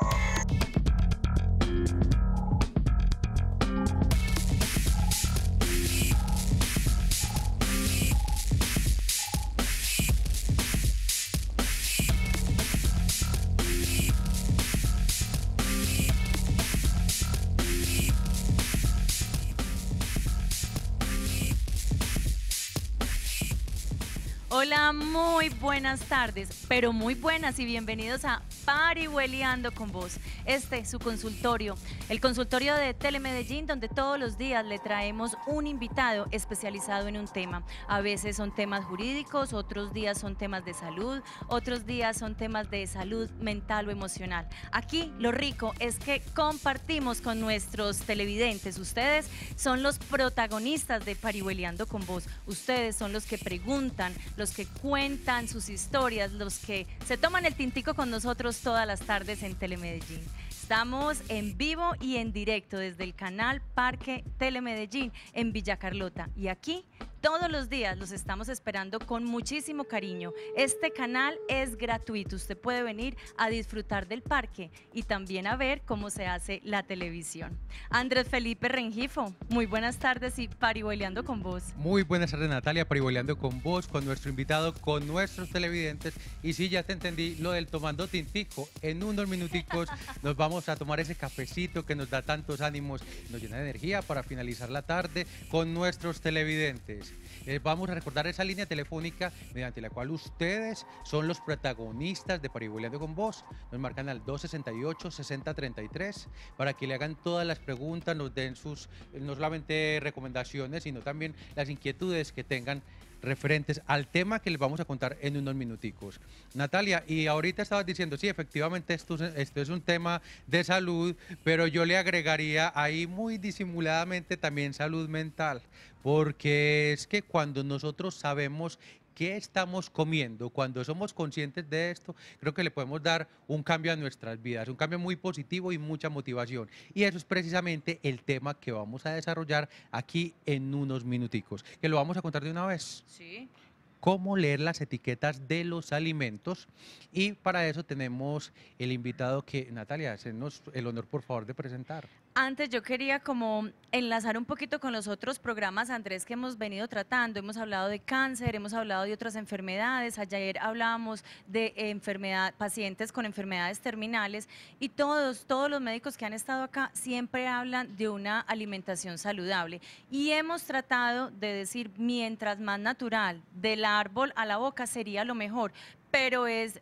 Uh. Hola, muy buenas tardes, pero muy buenas y bienvenidos a Parihueleando con vos. Este es su consultorio, el consultorio de Telemedellín, donde todos los días le traemos un invitado especializado en un tema. A veces son temas jurídicos, otros días son temas de salud, otros días son temas de salud mental o emocional. Aquí lo rico es que compartimos con nuestros televidentes. Ustedes son los protagonistas de Parihueleando con vos. Ustedes son los que preguntan, los que cuentan sus historias, los que se toman el tintico con nosotros todas las tardes en Telemedellín. Estamos en vivo y en directo desde el canal Parque Telemedellín en Villa Carlota. Y aquí todos los días los estamos esperando con muchísimo cariño. Este canal es gratuito. Usted puede venir a disfrutar del parque y también a ver cómo se hace la televisión. Andrés Felipe Rengifo, muy buenas tardes y pariboleando con vos. Muy buenas tardes, Natalia, pariboleando con vos, con nuestro invitado, con nuestros televidentes. Y sí, ya te entendí lo del tomando tintico. En unos minuticos nos vamos a tomar ese cafecito que nos da tantos ánimos, nos llena de energía para finalizar la tarde con nuestros televidentes. Eh, vamos a recordar esa línea telefónica mediante la cual ustedes son los protagonistas de Pariboleando con Vos. Nos marcan al 268-6033 para que le hagan todas las preguntas, nos den sus, eh, no solamente recomendaciones, sino también las inquietudes que tengan referentes al tema que les vamos a contar en unos minuticos. Natalia, y ahorita estabas diciendo, sí, efectivamente esto, esto es un tema de salud, pero yo le agregaría ahí muy disimuladamente también salud mental, porque es que cuando nosotros sabemos qué estamos comiendo, cuando somos conscientes de esto, creo que le podemos dar un cambio a nuestras vidas, un cambio muy positivo y mucha motivación. Y eso es precisamente el tema que vamos a desarrollar aquí en unos minuticos, que lo vamos a contar de una vez. Sí cómo leer las etiquetas de los alimentos. Y para eso tenemos el invitado que, Natalia, hacernos el honor, por favor, de presentar. Antes yo quería como enlazar un poquito con los otros programas, Andrés, que hemos venido tratando. Hemos hablado de cáncer, hemos hablado de otras enfermedades. Ayer hablábamos de enfermedad, pacientes con enfermedades terminales y todos, todos los médicos que han estado acá siempre hablan de una alimentación saludable. Y hemos tratado de decir, mientras más natural, del árbol a la boca sería lo mejor pero es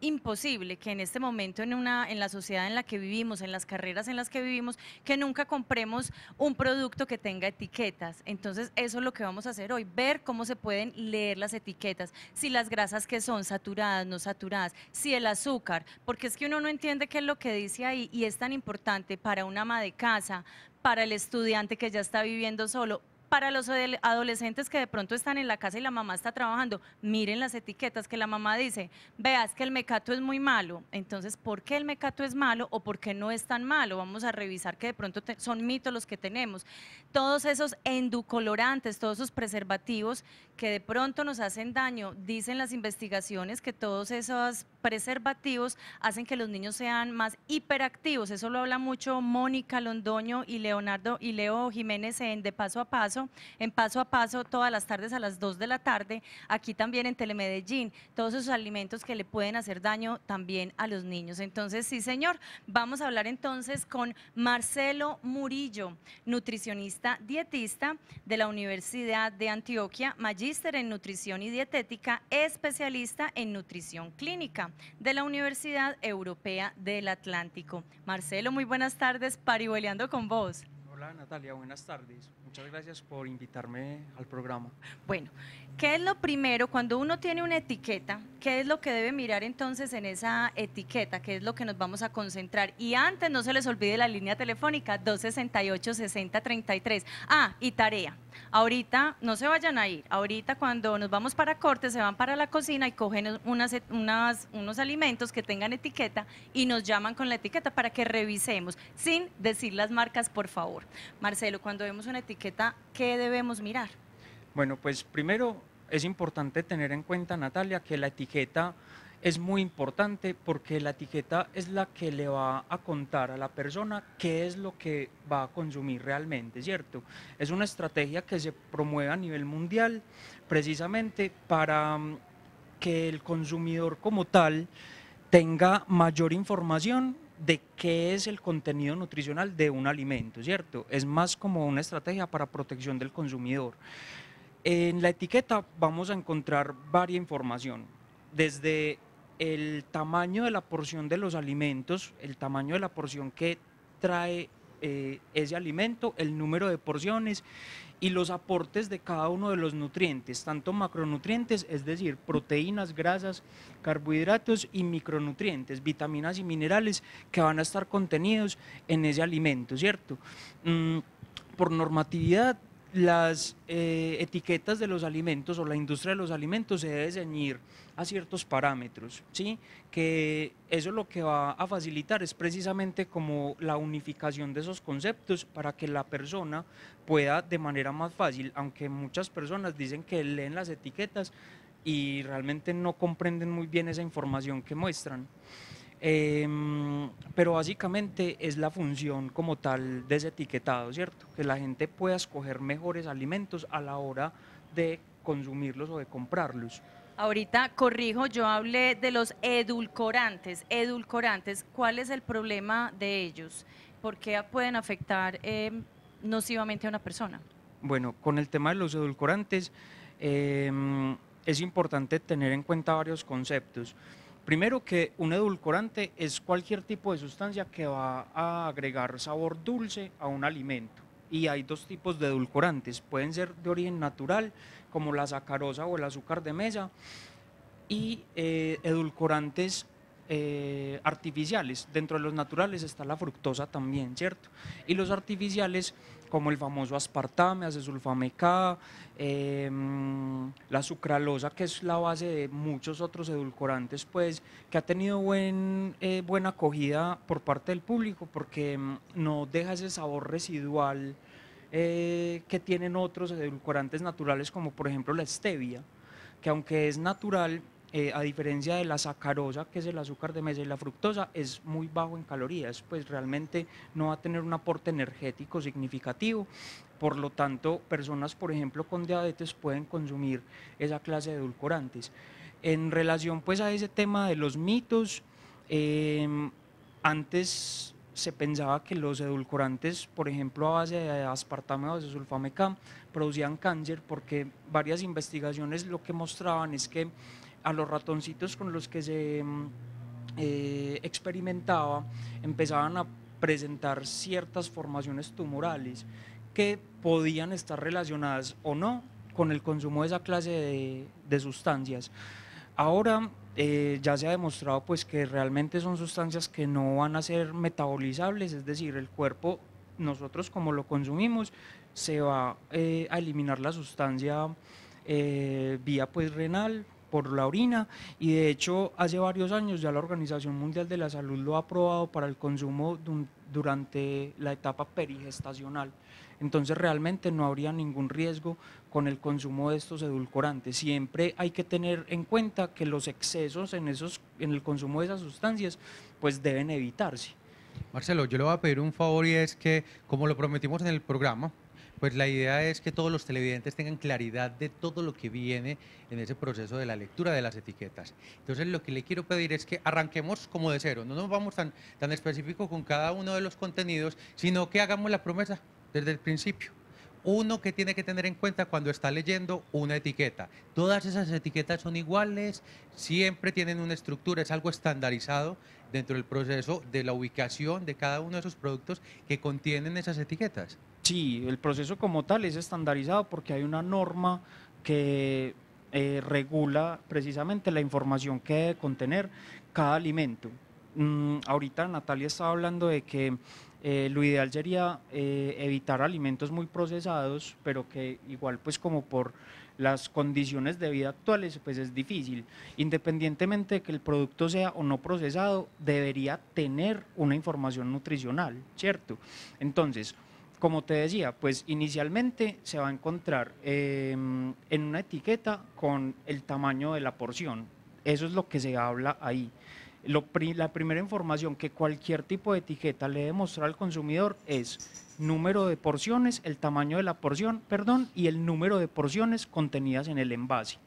imposible que en este momento en una en la sociedad en la que vivimos, en las carreras en las que vivimos, que nunca compremos un producto que tenga etiquetas. Entonces, eso es lo que vamos a hacer hoy, ver cómo se pueden leer las etiquetas, si las grasas que son saturadas, no saturadas, si el azúcar, porque es que uno no entiende qué es lo que dice ahí y es tan importante para una ama de casa, para el estudiante que ya está viviendo solo, para los adolescentes que de pronto están en la casa y la mamá está trabajando, miren las etiquetas que la mamá dice, veas que el mecato es muy malo, entonces, ¿por qué el mecato es malo o por qué no es tan malo? Vamos a revisar que de pronto son mitos los que tenemos. Todos esos enducolorantes, todos esos preservativos que de pronto nos hacen daño, dicen las investigaciones que todos esos preservativos hacen que los niños sean más hiperactivos, eso lo habla mucho Mónica Londoño y Leonardo y Leo Jiménez en De Paso a Paso, en paso a paso, todas las tardes a las 2 de la tarde, aquí también en Telemedellín, todos esos alimentos que le pueden hacer daño también a los niños. Entonces, sí, señor, vamos a hablar entonces con Marcelo Murillo, nutricionista dietista de la Universidad de Antioquia, magíster en nutrición y dietética, especialista en nutrición clínica de la Universidad Europea del Atlántico. Marcelo, muy buenas tardes, pariboleando con vos. Hola Natalia, buenas tardes. Muchas gracias por invitarme al programa. Bueno, ¿qué es lo primero cuando uno tiene una etiqueta? ¿Qué es lo que debe mirar entonces en esa etiqueta? ¿Qué es lo que nos vamos a concentrar? Y antes no se les olvide la línea telefónica 268-6033. Ah, y tarea. Ahorita no se vayan a ir. Ahorita cuando nos vamos para corte, se van para la cocina y cogen unos alimentos que tengan etiqueta y nos llaman con la etiqueta para que revisemos, sin decir las marcas, por favor. Marcelo, cuando vemos una etiqueta, ¿qué debemos mirar? Bueno, pues primero es importante tener en cuenta, Natalia, que la etiqueta es muy importante porque la etiqueta es la que le va a contar a la persona qué es lo que va a consumir realmente, ¿cierto? Es una estrategia que se promueve a nivel mundial precisamente para mm, que el consumidor como tal tenga mayor información de qué es el contenido nutricional de un alimento, ¿cierto? Es más como una estrategia para protección del consumidor. En la etiqueta vamos a encontrar varias información desde el tamaño de la porción de los alimentos, el tamaño de la porción que trae eh, ese alimento, el número de porciones y los aportes de cada uno de los nutrientes, tanto macronutrientes, es decir, proteínas, grasas, carbohidratos y micronutrientes, vitaminas y minerales que van a estar contenidos en ese alimento, ¿cierto? Mm, por normatividad las eh, etiquetas de los alimentos o la industria de los alimentos se debe ceñir a ciertos parámetros, ¿sí? Que eso lo que va a facilitar es precisamente como la unificación de esos conceptos para que la persona pueda de manera más fácil, aunque muchas personas dicen que leen las etiquetas y realmente no comprenden muy bien esa información que muestran. Em, pero básicamente es la función como tal de etiquetado, ¿cierto? Que la gente pueda escoger mejores alimentos a la hora de consumirlos o de comprarlos. Ahorita corrijo, yo hablé de los edulcorantes. Edulcorantes, ¿cuál es el problema de ellos? ¿Por qué pueden afectar em, nocivamente a una persona? Bueno, con el tema de los edulcorantes em, es importante tener en cuenta varios conceptos. Primero que un edulcorante es cualquier tipo de sustancia que va a agregar sabor dulce a un alimento. Y hay dos tipos de edulcorantes. Pueden ser de origen natural, como la sacarosa o el azúcar de mesa, y eh, edulcorantes eh, artificiales. Dentro de los naturales está la fructosa también, ¿cierto? Y los artificiales como el famoso aspartame, acesulfame K, em, la sucralosa, que es la base de muchos otros edulcorantes, pues que ha tenido buen, eh, buena acogida por parte del público porque em, no deja ese sabor residual eh, que tienen otros edulcorantes naturales, como por ejemplo la stevia, que aunque es natural, eh, a diferencia de la sacarosa, que es el azúcar de mesa y la fructosa, es muy bajo en calorías, pues realmente no va a tener un aporte energético significativo. Por lo tanto, personas, por ejemplo, con diabetes pueden consumir esa clase de edulcorantes. En relación pues a ese tema de los mitos, em, antes se pensaba que los edulcorantes, por ejemplo, a base de aspartame o de sulfamecam, producían cáncer porque varias investigaciones lo que mostraban es que a los ratoncitos con los que se mm, eh, experimentaba empezaban a presentar ciertas formaciones tumorales que podían estar relacionadas o no con el consumo de esa clase de, sustancias. Ahora eh, ya se ha demostrado pues que realmente son sustancias que no van a ser metabolizables, es decir, el cuerpo nosotros como lo consumimos se va eh, a eliminar la sustancia vía pues renal por la orina y de hecho hace varios años ya la Organización Mundial de la Salud lo ha aprobado para el consumo durante la etapa perigestacional. Entonces realmente no habría ningún riesgo con el consumo de estos edulcorantes. Siempre hay que tener en cuenta que los excesos en, esos, en el consumo de esas sustancias pues deben evitarse. Marcelo, yo le voy a pedir un favor y es que como lo prometimos en el programa, pues la idea es que todos los televidentes tengan claridad de todo lo que viene en ese proceso de la lectura de las etiquetas. Entonces lo que le quiero pedir es que arranquemos como de cero, no nos vamos tan, tan específico con cada uno de los contenidos, sino que hagamos la promesa desde el principio uno que tiene que tener en cuenta cuando está leyendo una etiqueta. Todas esas etiquetas son iguales, siempre tienen una estructura, es algo estandarizado dentro del proceso de la ubicación de cada uno de esos productos que contienen esas etiquetas. Sí, el proceso como tal es estandarizado porque hay una norma que eh, regula precisamente la información que debe contener cada alimento. Mm, ahorita Natalia estaba hablando de que eh, lo ideal sería eh, evitar alimentos muy procesados, pero que igual pues como por las condiciones de vida actuales, pues es difícil. Independientemente de que el producto sea o no procesado, debería tener una información nutricional, ¿cierto? Entonces, como te decía, pues inicialmente se va a encontrar em, en una etiqueta con el tamaño de la porción. Eso es lo que se habla ahí. Lo, la primera información que cualquier tipo de etiqueta le debe mostrar al consumidor es número de porciones, el tamaño de la porción, perdón, y el número de porciones contenidas en el envase.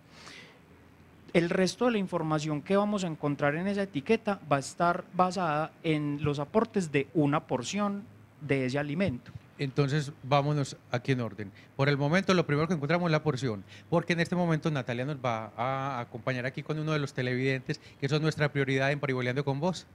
El resto de la información que vamos a encontrar en esa etiqueta va a estar basada en los aportes de una porción de ese alimento. Entonces, vámonos aquí en orden. Por el momento, lo primero que encontramos es la porción, porque en este momento Natalia nos va a acompañar aquí con uno de los televidentes, que eso es nuestra prioridad en Pariboleando con vos.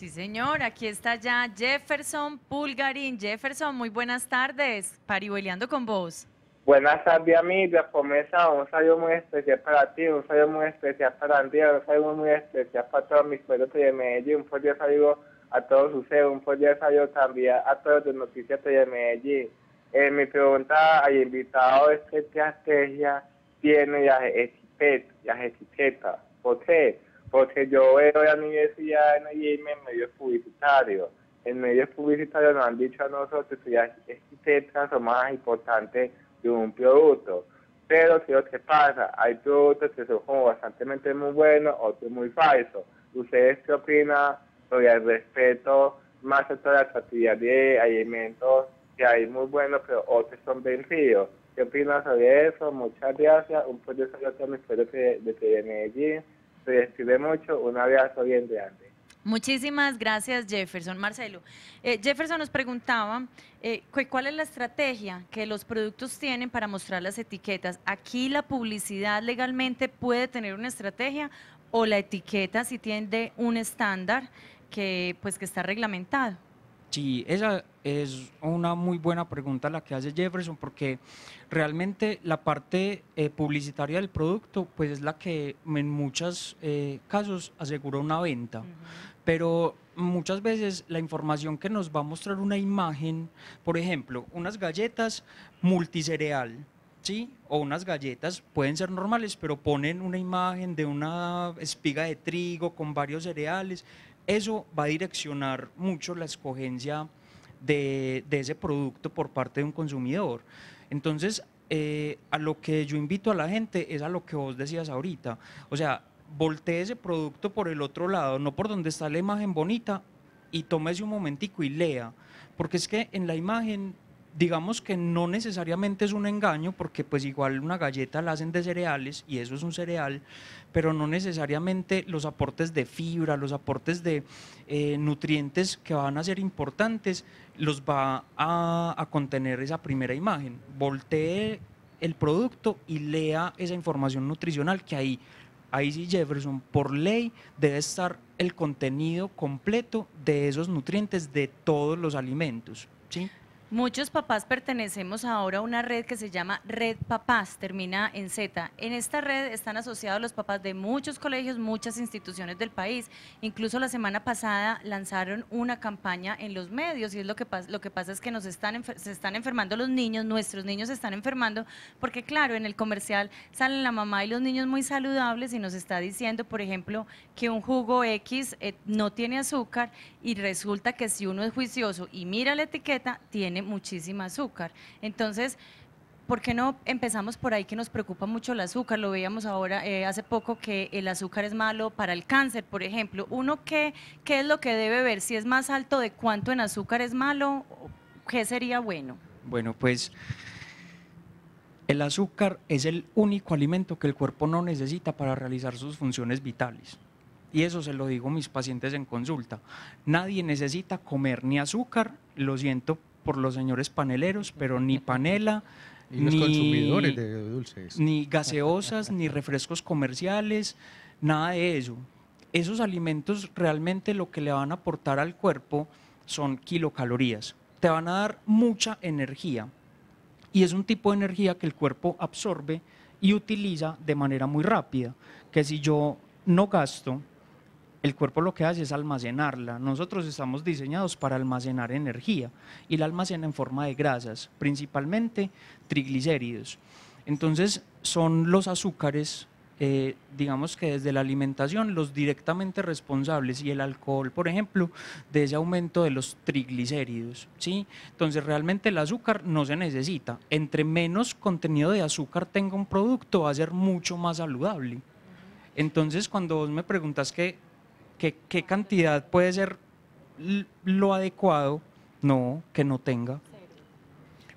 Sí, señor, aquí está ya Jefferson Pulgarín. Jefferson, muy buenas tardes. Parihueleando con vos. Buenas tardes, amiga. Comienza un saludo muy especial para ti, un saludo muy especial para Andrea, un saludo muy especial para todos mis pueblos de Medellín, un fuerte saludo a todos ustedes, un fuerte saludo también a todos de Noticias de Medellín. Eh, mi pregunta al invitado es qué estrategia tiene la etiquetas, ya etiqueta, ¿Por qué? porque yo veo a universidad en ya en medios publicitarios. En medios publicitarios nos han dicho a nosotros que ya son más importantes de un producto. Pero, ¿qué lo que pasa? Hay productos que son como bastante muy buenos, otros muy falsos. ¿Ustedes qué opinan sobre el respeto más a toda la actividad de alimentos que hay muy buenos, pero otros son vencidos? ¿Qué opinas sobre eso? Muchas gracias. Un proyecto de que de, de allí se describe mucho. Un abrazo bien grande. Muchísimas gracias, Jefferson. Marcelo, eh, Jefferson nos preguntaba eh, cuál es la estrategia que los productos tienen para mostrar las etiquetas. ¿Aquí la publicidad legalmente puede tener una estrategia o la etiqueta si tiene un estándar que, pues, que está reglamentado? Sí, esa es una muy buena pregunta la que hace Jefferson, porque realmente la parte eh, publicitaria del producto, pues es la que en muchos eh, casos asegura una venta. Pero muchas veces la información que nos va a mostrar una imagen, por ejemplo, unas galletas multicereal, ¿sí? O unas galletas, pueden ser normales, pero ponen una imagen de una espiga de trigo con varios cereales eso va a direccionar mucho la escogencia de, ese producto por parte de un consumidor. Entonces, eh, a lo que yo invito a la gente es a lo que vos decías ahorita. O sea, voltee ese producto por el otro lado, no por donde está la imagen bonita, y tómese un momentico y lea. Porque es que en la imagen digamos que no necesariamente es un engaño, porque pues igual una galleta la hacen de cereales y eso es un cereal, pero no necesariamente los aportes de fibra, los aportes de eh, nutrientes que van a ser importantes, los va a, contener esa primera imagen. Voltee el producto y lea esa información nutricional que ahí ahí sí Jefferson, por ley, debe estar el contenido completo de esos nutrientes de todos los alimentos. ¿sí? Muchos papás pertenecemos ahora a una red que se llama Red Papás, termina en Z. En esta red están asociados los papás de muchos colegios, muchas instituciones del país. Incluso la semana pasada lanzaron una campaña en los medios y es lo que pasa, lo que pasa es que nos están se están enfermando los niños, nuestros niños se están enfermando porque claro, en el comercial salen la mamá y los niños muy saludables y nos está diciendo, por ejemplo, que un jugo X eh, no tiene azúcar y resulta que si uno es juicioso y mira la etiqueta, tiene Muchísimo azúcar. Entonces, ¿por qué no empezamos por ahí que nos preocupa mucho el azúcar? Lo veíamos ahora eh, hace poco que el azúcar es malo para el cáncer, por ejemplo. ¿Uno qué, qué es lo que debe ver? Si es más alto de cuánto en azúcar es malo, ¿qué sería bueno? Bueno, pues el azúcar es el único alimento que el cuerpo no necesita para realizar sus funciones vitales. Y eso se lo digo a mis pacientes en consulta. Nadie necesita comer ni azúcar, lo siento, por los señores paneleros, pero ni panela, ni, consumidores dulces. Ni gaseosas, ni refrescos comerciales, nada de eso. Esos alimentos realmente lo que le van a aportar al cuerpo son kilocalorías. Te van a dar mucha energía y es un tipo de energía que el cuerpo absorbe y utiliza de manera muy rápida, que si yo no gasto el cuerpo lo que hace es almacenarla. Nosotros estamos diseñados para almacenar energía y la almacena en forma de grasas, principalmente triglicéridos. Entonces son los azúcares, eh, digamos que desde la alimentación, los directamente responsables y el alcohol, por ejemplo, de ese aumento de los triglicéridos. ¿sí? Entonces realmente el azúcar no se necesita. Entre menos contenido de azúcar tenga un producto, va a ser mucho más saludable. Entonces, cuando vos me preguntas que ¿Qué, cantidad puede ser lo adecuado? No, que no tenga.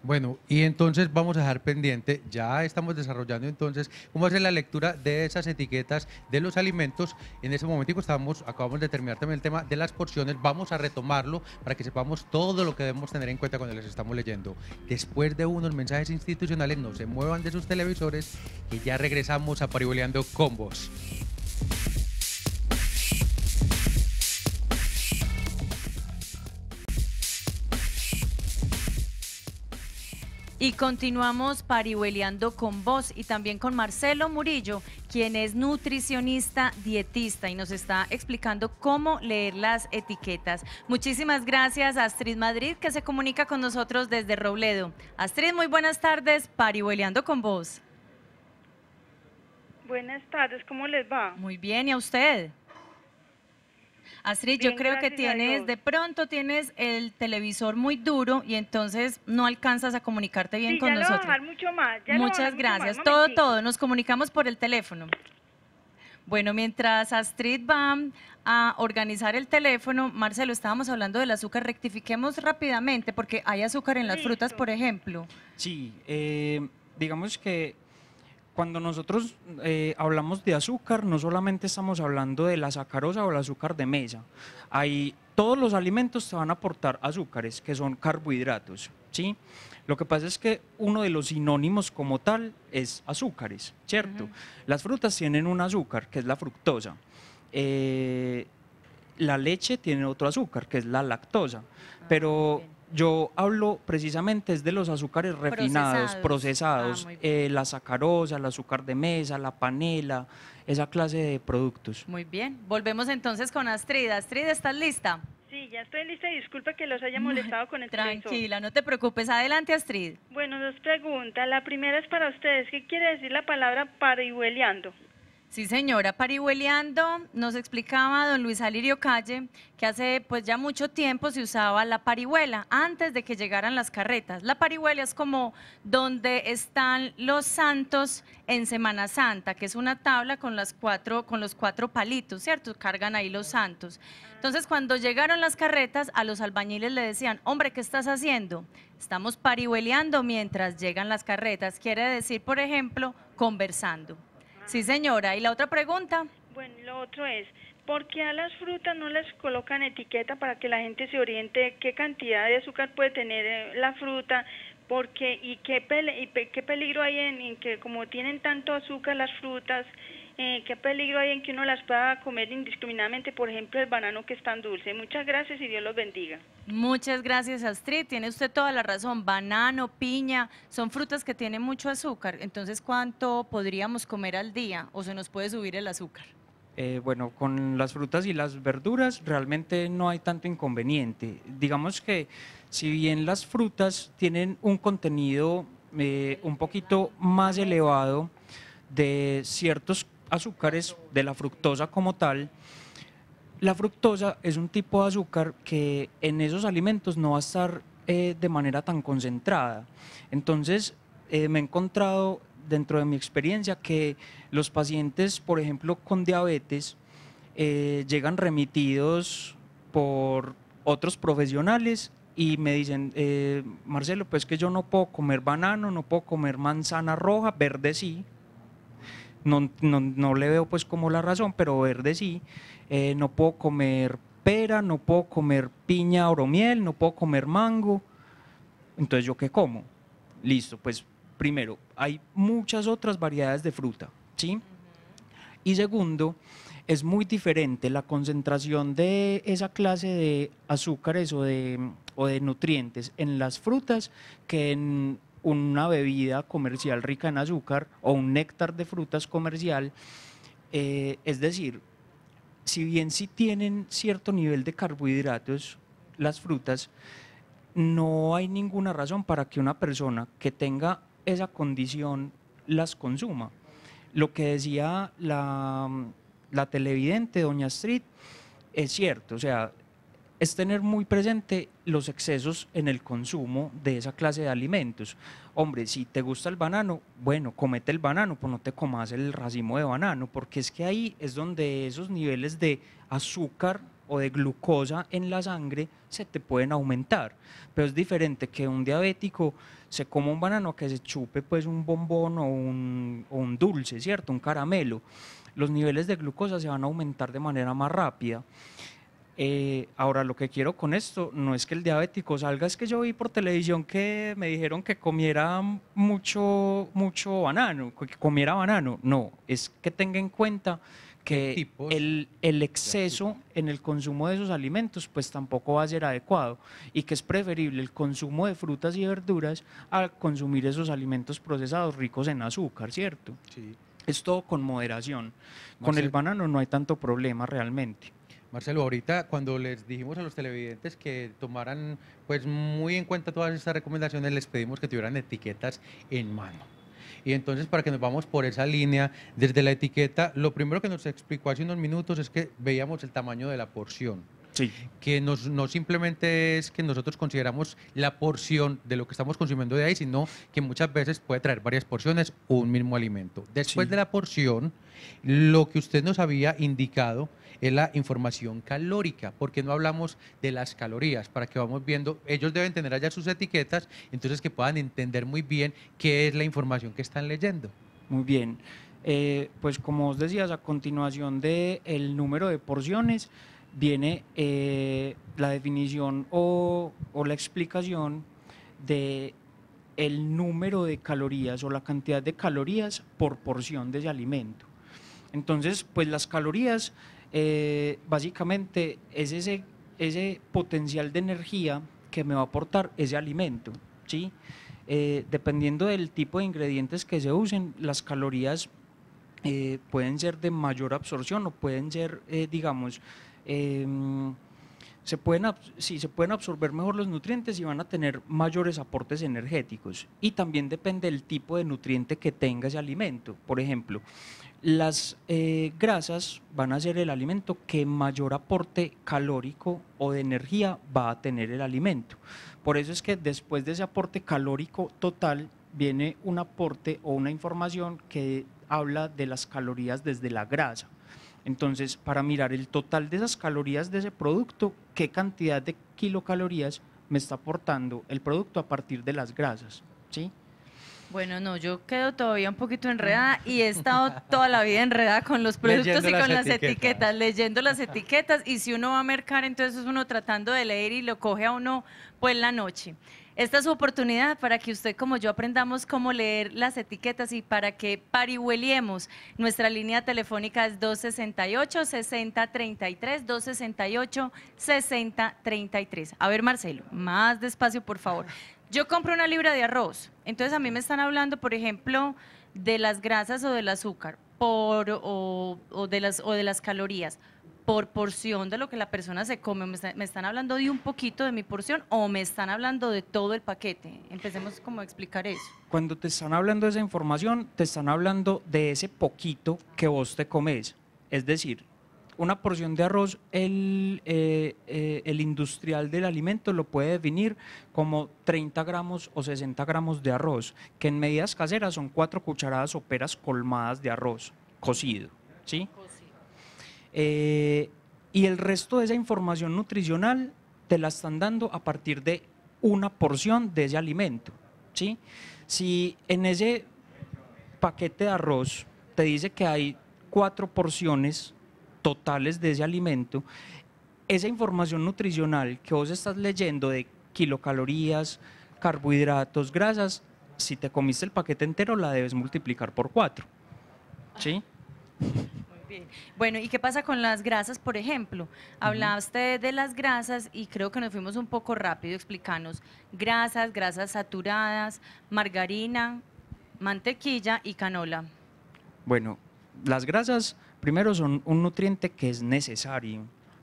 Bueno, y entonces vamos a dejar pendiente, ya estamos desarrollando entonces cómo hacer la lectura de esas etiquetas de los alimentos. En ese momento estamos, acabamos de terminar también el tema de las porciones, vamos a retomarlo para que sepamos todo lo que debemos tener en cuenta cuando les estamos leyendo. Después de unos mensajes institucionales, no se muevan de sus televisores y ya regresamos a Pariboleando con vos. Y continuamos parihueleando con vos y también con Marcelo Murillo, quien es nutricionista dietista y nos está explicando cómo leer las etiquetas. Muchísimas gracias Astrid Madrid, que se comunica con nosotros desde Robledo. Astrid, muy buenas tardes, parihueleando con vos. Buenas tardes, ¿cómo les va? Muy bien, ¿y a usted? Astrid, yo creo que tienes, de pronto tienes el televisor muy duro y entonces no alcanzas a comunicarte bien con nosotros. Lo dejar mucho más, Muchas gracias. todo, todo, nos comunicamos por el teléfono. Bueno, mientras Astrid va a organizar el teléfono, Marcelo, estábamos hablando del azúcar, rectifiquemos rápidamente porque hay azúcar en las frutas, por ejemplo. Sí, eh, digamos que cuando nosotros eh, hablamos de azúcar, no solamente estamos hablando de la sacarosa o el azúcar de mesa. Hay, todos los alimentos se van a aportar azúcares, que son carbohidratos. ¿sí? Lo que pasa es que uno de los sinónimos como tal es azúcares, ¿cierto? Las frutas tienen un azúcar, que es la fructosa. Eh, la leche tiene otro azúcar, que es la lactosa. Ah, pero yo hablo precisamente de los azúcares refinados, procesados, ah, eh, la sacarosa, el azúcar de mesa, la panela, esa clase de productos. Muy bien, volvemos entonces con Astrid. Astrid, ¿estás lista? Sí, ya estoy lista y disculpa que los haya molestado con el Tranquila, no te preocupes. Adelante, Astrid. Bueno, dos preguntas. La primera es para ustedes. ¿Qué quiere decir la palabra parihueleando? Sí, señora. Parihueleando, nos explicaba don Luis Alirio Calle que hace pues ya mucho tiempo se usaba la parihuela, antes de que llegaran las carretas. La parihuela es como donde están los santos en Semana Santa, que es una tabla con, las con los cuatro palitos, ¿cierto? Cargan ahí los santos. Entonces, cuando llegaron las carretas, a los albañiles le decían, hombre, ¿qué estás haciendo? Estamos parihueleando mientras llegan las carretas. Quiere decir, por ejemplo, conversando. Sí, señora. ¿Y la otra pregunta? Bueno, lo otro es, ¿por qué a las frutas no les colocan etiqueta para que la gente se oriente qué cantidad de azúcar puede tener eh, la fruta? Porque, ¿y qué, y qué peligro hay en que como tienen tanto azúcar las frutas, eh, qué peligro hay en que uno las pueda comer indiscriminadamente, por ejemplo, el banano que es tan dulce. Muchas gracias y Dios los bendiga. Muchas gracias, Astrid. Tiene usted toda la razón. Banano, piña, son frutas que tienen mucho azúcar. Entonces, ¿cuánto podríamos comer al día o se nos puede subir el azúcar? Eh, bueno, con las frutas y las verduras realmente no hay tanto inconveniente. Digamos que si bien las frutas tienen un contenido eh, un poquito más elevado de ciertos azúcares de la fructosa como tal, la fructosa es un tipo de azúcar que en esos alimentos no va a estar eh, de manera tan concentrada. Entonces, eh, me he encontrado dentro de mi experiencia que los pacientes, por ejemplo, con diabetes, eh, llegan remitidos por otros profesionales y me dicen, Marcelo, pues que yo no puedo comer banano, no puedo comer manzana roja, verde sí, no, le veo pues como la razón, pero verde sí. Eh, no puedo comer pera, no puedo comer piña miel, no puedo comer mango. Entonces, ¿yo qué como? Listo, pues primero, hay muchas otras variedades de fruta, ¿sí? Y segundo, es muy diferente la concentración de esa clase de azúcares o de, o de nutrientes en las frutas que en una bebida comercial rica en azúcar o un néctar de frutas comercial. Eh, es decir, si bien sí tienen cierto nivel de carbohidratos las frutas, no hay ninguna razón para que una persona que tenga esa condición las consuma. Lo que decía la, la televidente, doña Street, es cierto, o sea, es tener muy presente los excesos en el consumo de esa clase de alimentos. Hombre, si te gusta el banano, bueno, comete el banano, pero no te comas el racimo de banano, porque es que ahí es donde esos niveles de azúcar o de glucosa en la sangre se te pueden aumentar. Pero es diferente que un diabético se coma un banano que se chupe pues un bombón o un, o un dulce, ¿cierto? Un caramelo. Los niveles de glucosa se van a aumentar de manera más rápida. Eh, ahora, lo que quiero con esto no es que el diabético salga, es que yo vi por televisión que me dijeron que comiera mucho, mucho banano, que comiera banano. No, es que tenga en cuenta que el, exceso en el consumo de esos alimentos pues tampoco va a ser adecuado y que es preferible el consumo de frutas y verduras a consumir esos alimentos procesados ricos en azúcar, ¿cierto? Es todo con moderación. Con el banano no hay tanto problema realmente. Marcelo, ahorita cuando les dijimos a los televidentes que tomaran pues muy en cuenta todas estas recomendaciones, les pedimos que tuvieran etiquetas en mano. Y entonces, para que nos vamos por esa línea, desde la etiqueta, lo primero que nos explicó hace unos minutos es que veíamos el tamaño de la porción. Sí. Que nos, no simplemente es que nosotros consideramos la porción de lo que estamos consumiendo de ahí, sino que muchas veces puede traer varias porciones un mismo alimento. Después de la porción, lo que usted nos había indicado es la información calórica, porque no hablamos de las calorías, para que vamos viendo, ellos deben tener allá sus etiquetas, entonces que puedan entender muy bien qué es la información que están leyendo. Muy bien. Eh, pues como os decías, a continuación del el número de porciones viene eh, la definición o, la explicación de el número de calorías o la cantidad de calorías por porción de ese alimento. Entonces, pues las calorías eh, básicamente es ese, ese potencial de energía que me va a aportar ese alimento. ¿sí? Eh, dependiendo del tipo de ingredientes que se usen, las calorías eh, pueden ser de mayor absorción o pueden ser, digamos, em, se pueden, se pueden absorber mejor los nutrientes y van a tener mayores aportes energéticos. Y también depende del tipo de nutriente que tenga ese alimento. Por ejemplo, las eh, grasas van a ser el alimento que mayor aporte calórico o de energía va a tener el alimento. Por eso es que después de ese aporte calórico total viene un aporte o una información que habla de las calorías desde la grasa. Entonces, para mirar el total de esas calorías de ese producto, qué cantidad de kilocalorías me está aportando el producto a partir de las grasas, ¿sí? Bueno, no, yo quedo todavía un poquito enredada y he estado toda la vida enredada con los productos y con las, etiquetas. leyendo las etiquetas y si uno va a mercar, entonces uno tratando de leer y lo coge a uno pues la noche. Esta es su oportunidad para que usted como yo aprendamos cómo leer las etiquetas y para que parihueliemos. Nuestra línea telefónica es 268-6033, 268-6033. A ver, Marcelo, más despacio, por favor yo compro una libra de arroz, entonces a mí me están hablando, por ejemplo, de las grasas o del azúcar por, o, de las, o de las calorías por porción de lo que la persona se come. Me, me, están hablando de un poquito de mi porción o me están hablando de todo el paquete. Empecemos como a explicar eso. Cuando te están hablando de esa información, te están hablando de ese poquito que vos te comes. Es decir, una porción de arroz, el, eh, eh, el, industrial del alimento lo puede definir como 30 gramos o 60 gramos de arroz, que en medidas caseras son cuatro cucharadas o peras colmadas de arroz cocido. Eh, y el resto de esa información nutricional te la están dando a partir de una porción de ese alimento. Si en ese paquete de arroz te dice que hay cuatro porciones totales de ese alimento, esa información nutricional que vos estás leyendo de kilocalorías, carbohidratos, grasas, si te comiste el paquete entero la debes multiplicar por cuatro. ¿Sí? Bueno, ¿y qué pasa con las grasas, por ejemplo? Hablaste de las grasas y creo que nos fuimos un poco rápido. Explícanos, grasas, grasas saturadas, margarina, mantequilla y canola. Bueno, las grasas Primero son un nutriente que es necesario.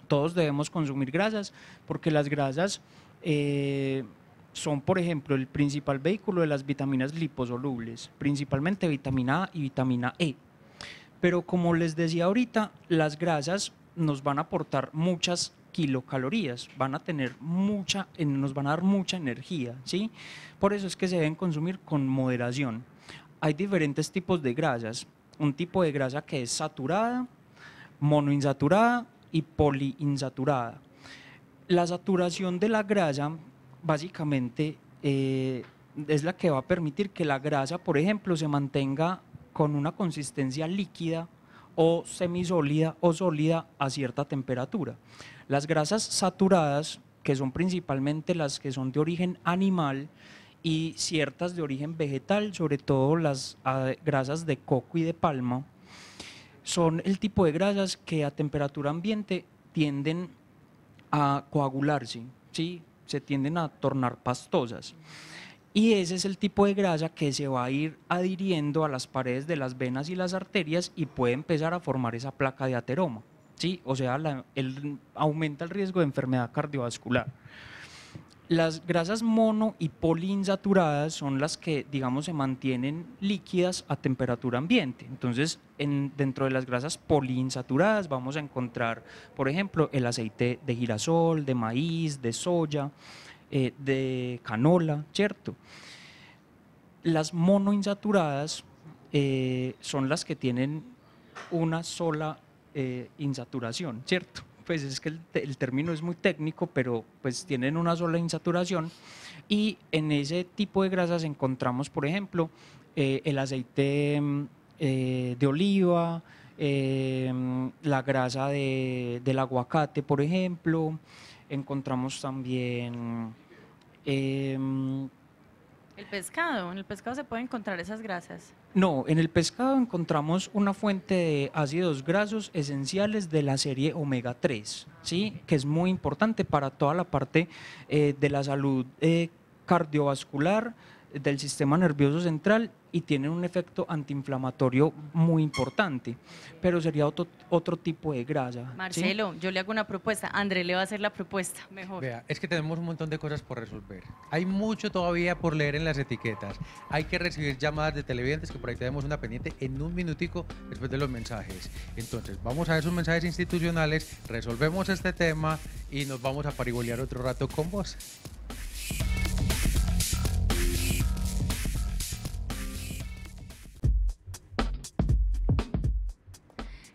Todos debemos consumir grasas porque las grasas eh, son, por ejemplo, el principal vehículo de las vitaminas liposolubles, principalmente vitamina A y vitamina E. Pero como les decía ahorita, las grasas nos van a aportar muchas kilocalorías, van a tener mucha, eh, nos van a dar mucha energía, ¿sí? Por eso es que se deben consumir con moderación. Hay diferentes tipos de grasas, un tipo de grasa que es saturada, monoinsaturada y poliinsaturada. La saturación de la grasa básicamente eh, es la que va a permitir que la grasa, por ejemplo, se mantenga con una consistencia líquida o semisólida o sólida a cierta temperatura. Las grasas saturadas, que son principalmente las que son de origen animal, y ciertas de origen vegetal, sobre todo las ah, grasas de coco y de palma, son el tipo de grasas que a temperatura ambiente tienden a coagularse, ¿sí? se tienden a tornar pastosas. Y ese es el tipo de grasa que se va a ir adhiriendo a las paredes de las venas y las arterias y puede empezar a formar esa placa de ateroma. ¿sí? O sea, el, aumenta el riesgo de enfermedad cardiovascular las grasas mono y poliinsaturadas son las que, digamos, se mantienen líquidas a temperatura ambiente. Entonces, dentro de las grasas poliinsaturadas vamos a encontrar, por ejemplo, el aceite de girasol, de maíz, de soya, eh, de canola, ¿cierto? Las monoinsaturadas eh, son las que tienen una sola eh, insaturación, ¿cierto? pues es que el, término es muy técnico, pero pues tienen una sola insaturación. Y en ese tipo de grasas encontramos, por ejemplo, eh, el aceite mm, eh, de oliva, eh, la grasa del aguacate, por ejemplo. Encontramos también ¿El pescado? ¿En el pescado se pueden encontrar esas grasas? No, en el pescado encontramos una fuente de ácidos grasos esenciales de la serie omega 3, ¿sí? que es muy importante para toda la parte eh, de la salud eh, cardiovascular, del sistema nervioso central y tienen un efecto antiinflamatorio muy importante, pero sería otro, otro tipo de grasa. Marcelo, yo le hago una propuesta, André le va a hacer la propuesta, mejor. Vea, es que tenemos un montón de cosas por resolver. Hay mucho todavía por leer en las etiquetas. Hay que recibir llamadas de televidentes, que por ahí tenemos una pendiente en un minutico después de los mensajes. Entonces, vamos a esos mensajes institucionales, resolvemos este tema y nos vamos a parigolear otro rato con vos.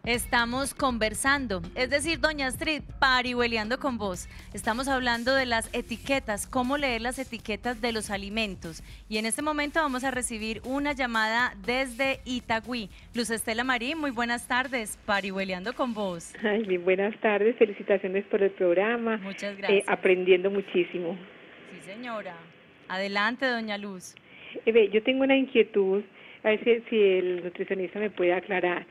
estamos conversando, es decir, doña Astrid, parihueleando con vos. Estamos hablando de las etiquetas, cómo leer las etiquetas de los alimentos. Y en este momento vamos a recibir una llamada desde Itagüí. Luz Estela Marín, muy buenas tardes, parihueleando con vos. Ay, bien, buenas tardes, felicitaciones por el programa. Muchas eh, gracias. aprendiendo muchísimo. Sí, señora. Adelante, doña Luz. Eh, yo tengo una inquietud, a ver si el nutricionista me puede aclarar.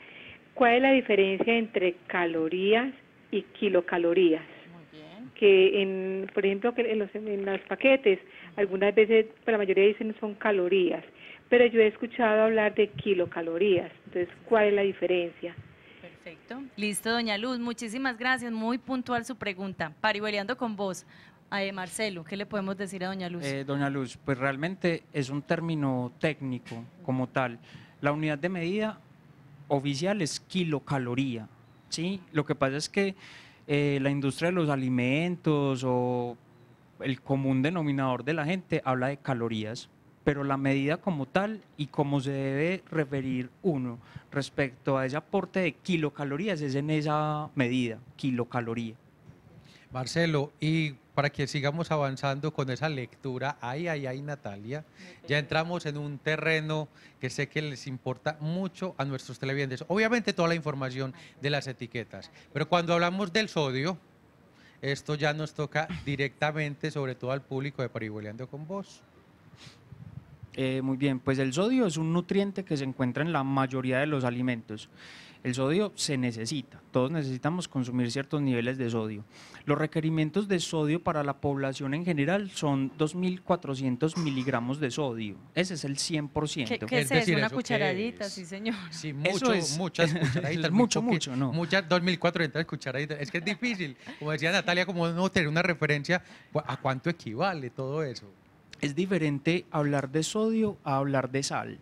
¿Cuál es la diferencia entre calorías y kilocalorías? Muy bien. Que en, por ejemplo, que en los, en los paquetes, algunas veces, pues, la mayoría dicen son calorías, pero yo he escuchado hablar de kilocalorías. Entonces, ¿cuál es la diferencia? Perfecto. Listo, doña Luz, muchísimas gracias. Muy puntual su pregunta. Pariboleando con vos. Eh, Marcelo, ¿qué le podemos decir a Doña Luz? Eh, doña Luz, pues realmente es un término técnico como tal. La unidad de medida oficial es kilocaloría. ¿sí? Lo que pasa es que eh, la industria de los alimentos o el común denominador de la gente habla de calorías, pero la medida como tal y como se debe referir uno respecto a ese aporte de kilocalorías es en esa medida, kilocaloría. Marcelo, y para que sigamos avanzando con esa lectura, ay, ay, ay, Natalia, ya entramos en un terreno que sé que les importa mucho a nuestros televidentes. Obviamente toda la información de las etiquetas, pero cuando hablamos del sodio, esto ya nos toca directamente, sobre todo al público de Pariboleando con Vos. Eh, muy bien, pues el sodio es un nutriente que se encuentra en la mayoría de los alimentos. El sodio se necesita, todos necesitamos consumir ciertos niveles de sodio. Los requerimientos de sodio para la población en general son 2.400 miligramos de sodio. Ese es el 100%. ¿Qué, es, es una cucharadita, sí señor. Sí, mucho, muchas cucharaditas. mucho, mucho, no. Muchas 2.400 cucharaditas. Es que es difícil, como decía Natalia, como no tener una referencia a cuánto equivale todo eso. Es diferente hablar de sodio a hablar de sal.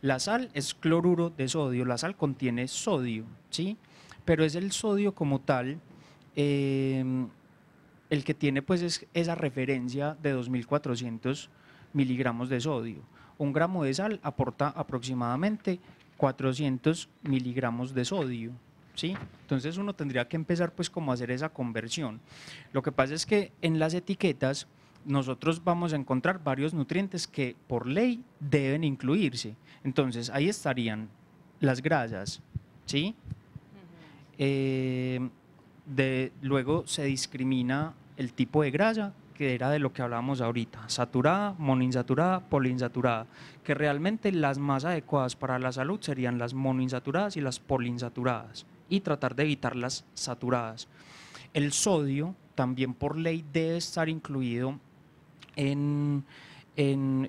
La sal es cloruro de sodio, la sal contiene sodio, ¿sí? Pero es el sodio como tal eh, el que tiene pues esa referencia de 2.400 miligramos de sodio. Un gramo de sal aporta aproximadamente 400 miligramos de sodio, ¿sí? Entonces uno tendría que empezar pues como a hacer esa conversión. Lo que pasa es que en las etiquetas nosotros vamos a encontrar varios nutrientes que por ley deben incluirse. Entonces, ahí estarían las grasas, ¿sí? Eh, de, luego se discrimina el tipo de grasa, que era de lo que hablábamos ahorita, saturada, monoinsaturada, poliinsaturada, que realmente las más adecuadas para la salud serían las monoinsaturadas y las poliinsaturadas, y tratar de evitar las saturadas. El sodio también por ley debe estar incluido en,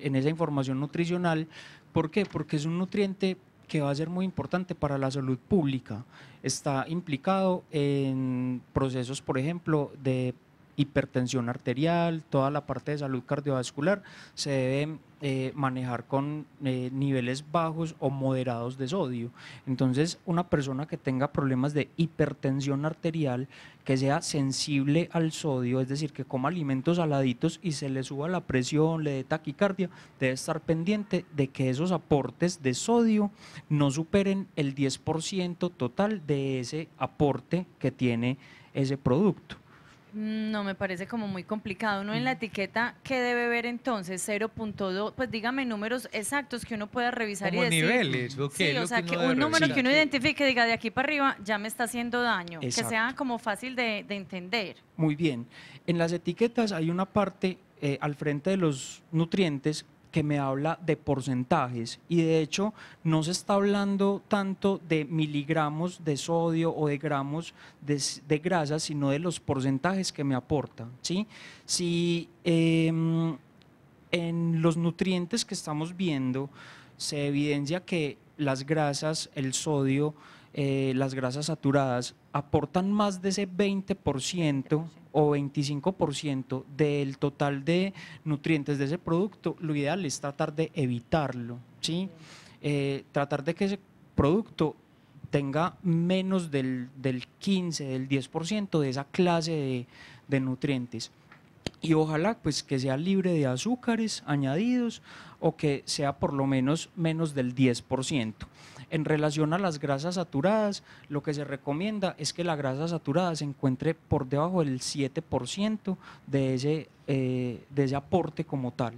esa información nutricional. ¿Por qué? Porque es un nutriente que va a ser muy importante para la salud pública. Está implicado en procesos, por ejemplo, de hipertensión arterial, toda la parte de salud cardiovascular, se debe eh, manejar con eh, niveles bajos o moderados de sodio. Entonces, una persona que tenga problemas de hipertensión arterial, que sea sensible al sodio, es decir, que coma alimentos saladitos y se le suba la presión, le dé taquicardia, debe estar pendiente de que esos aportes de sodio no superen el 10% total de ese aporte que tiene ese producto. Mm, no, me parece como muy complicado. Uno en la etiqueta, ¿qué debe ver entonces? 0.2, pues dígame números exactos que uno pueda revisar y decir. niveles, Sí, o sea, que, un número que uno identifique, diga de aquí para arriba, ya me está haciendo daño. Que sea como fácil de, entender. Muy bien. En las etiquetas hay una parte eh, al frente de los nutrientes que me habla de porcentajes y de hecho no se está hablando tanto de miligramos de sodio o de gramos de, grasas, grasa, sino de los porcentajes que me aporta. ¿sí? Si em, en los nutrientes que estamos viendo se evidencia que las grasas, el sodio, eh, las grasas saturadas aportan más de ese 20%, o 25% del total de nutrientes de ese producto, lo ideal es tratar de evitarlo, eh, tratar de que ese producto tenga menos del, 15, del 10% de esa clase de, de nutrientes y ojalá pues que sea libre de azúcares añadidos o que sea por lo menos menos del 10%. En relación a las grasas saturadas, lo que se recomienda es que la grasa saturada se encuentre por debajo del 7% de ese, eh, ese aporte como tal.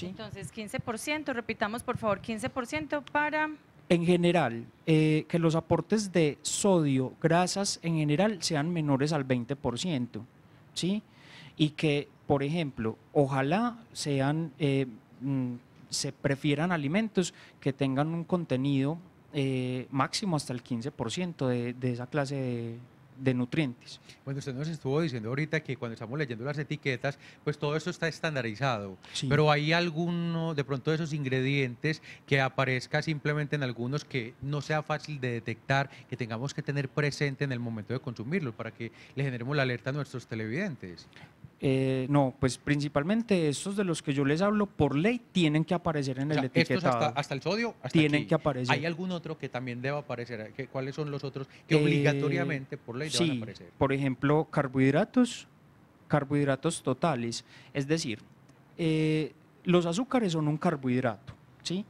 Entonces, 15%, repitamos por favor, 15% para... En general, eh, que los aportes de sodio, grasas en general sean menores al 20%, ¿sí? Y que, por ejemplo, ojalá sean... Eh, mm, se prefieran alimentos que tengan un contenido eh, máximo hasta el 15% de, de esa clase de, nutrientes. Bueno, usted nos estuvo diciendo ahorita que cuando estamos leyendo las etiquetas, pues todo eso está estandarizado, pero hay alguno de pronto de esos ingredientes que aparezca simplemente en algunos que no sea fácil de detectar, que tengamos que tener presente en el momento de consumirlos para que le generemos la alerta a nuestros televidentes. Eh, no, pues principalmente estos de los que yo les hablo por ley tienen que aparecer en el etiquetado. hasta, el sodio, hasta tienen que aparecer. ¿Hay algún otro que también deba aparecer? ¿Cuáles son los otros que eh, obligatoriamente por ley deben aparecer? Por ejemplo, carbohidratos, carbohidratos totales, es decir, eh, los azúcares son un carbohidrato, ¿sí?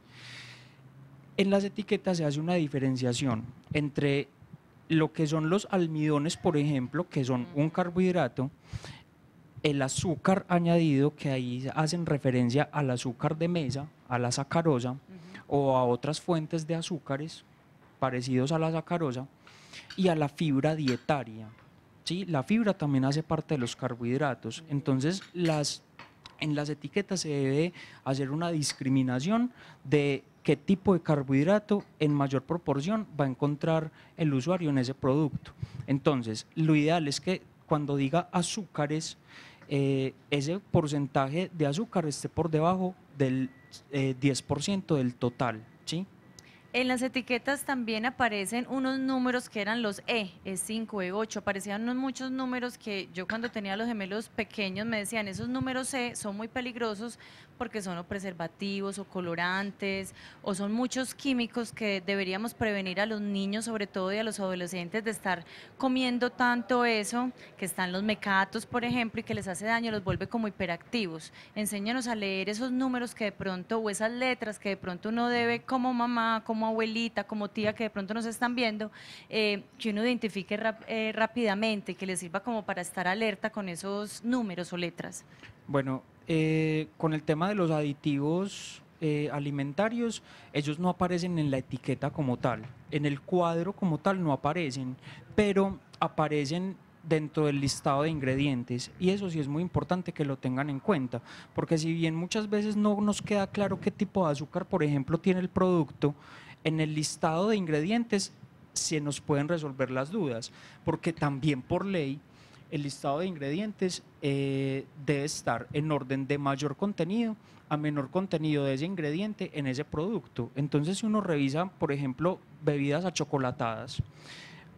En las etiquetas se hace una diferenciación entre lo que son los almidones, por ejemplo, que son un carbohidrato, el azúcar añadido, que ahí hacen referencia al azúcar de mesa, a la sacarosa o a otras fuentes de azúcares parecidos a la sacarosa y a la fibra dietaria. ¿sí? La fibra también hace parte de los carbohidratos. Entonces, las, en las etiquetas se debe hacer una discriminación de qué tipo de carbohidrato en mayor proporción va a encontrar el usuario en ese producto. Entonces, lo ideal es que cuando diga azúcares, eh, ese porcentaje de azúcar esté por debajo del 10% eh, del total, ¿sí? En las etiquetas también aparecen unos números que eran los E, E5, E8, aparecían unos muchos números que yo cuando tenía los gemelos pequeños me decían, esos números E son muy peligrosos porque son o preservativos o colorantes o son muchos químicos que deberíamos prevenir a los niños, sobre todo y a los adolescentes de estar comiendo tanto eso, que están los mecatos, por ejemplo, y que les hace daño, los vuelve como hiperactivos. Enséñanos a leer esos números que de pronto o esas letras que de pronto uno debe como mamá, como como abuelita, como tía que de pronto nos están viendo, eh, que uno identifique eh, rápidamente, que le sirva como para estar alerta con esos números o letras? Bueno, eh, con el tema de los aditivos alimentarios, ellos no aparecen en la etiqueta como tal, en el cuadro como tal no aparecen, pero aparecen dentro del listado de ingredientes y eso sí es muy importante que lo tengan en cuenta porque si bien muchas veces no nos queda claro qué tipo de azúcar por ejemplo tiene el producto en el listado de ingredientes se nos pueden resolver las dudas, porque también por ley el listado de ingredientes eh, debe estar en orden de mayor contenido a menor contenido de ese ingrediente en ese producto. Entonces, si uno revisa, por ejemplo, bebidas achocolatadas,